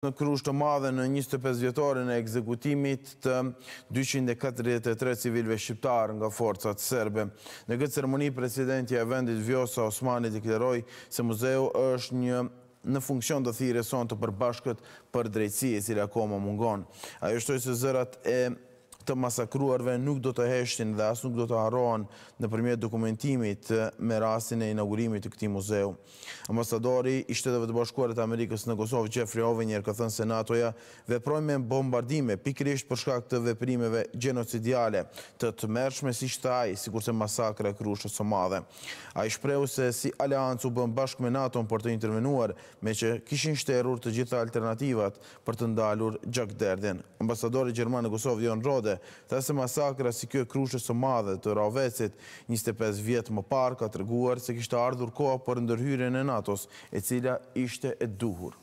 në krusht të madhe në 25 vjetore në ekzekutimit të 243 civilve shqiptarë nga forcat serbe. Në këtë ceremoni, presidenti e vendit Vjosa Osmani dikleroj se muzeu është një në funksion të thire son të përbashkët për drejtësi e cilë akoma mungon. Ajo shtoj se zërat e të masakruarve nuk do të heshtin dhe asë nuk do të haron në përmjet dokumentimit eh, me rasin e inaugurimit të këti muzeu. Ambasadori i shtetëve të bashkuarit Amerikës në Kosovë, Gjefri Ovenjer, ka thënë senatoja, veprojnë me bombardime pikrisht përshka këtë veprimeve genocidiale të të mërshme si shtaj, si kurse masakre e krushës së madhe. A i shpreu se si Aleancu bën bashkë me nato për të intervenuar, me që kishin shterur të gjitha alternativat për të ndalur gjakderdin. Ambasadori Gjermanë Kosovë, Jon Rode, ta se masakra si kjo krushës o madhe të ravecit 25 vjetë më par ka të se kishtë ardhur koa për ndërhyre në Natos e cila ishte e duhur.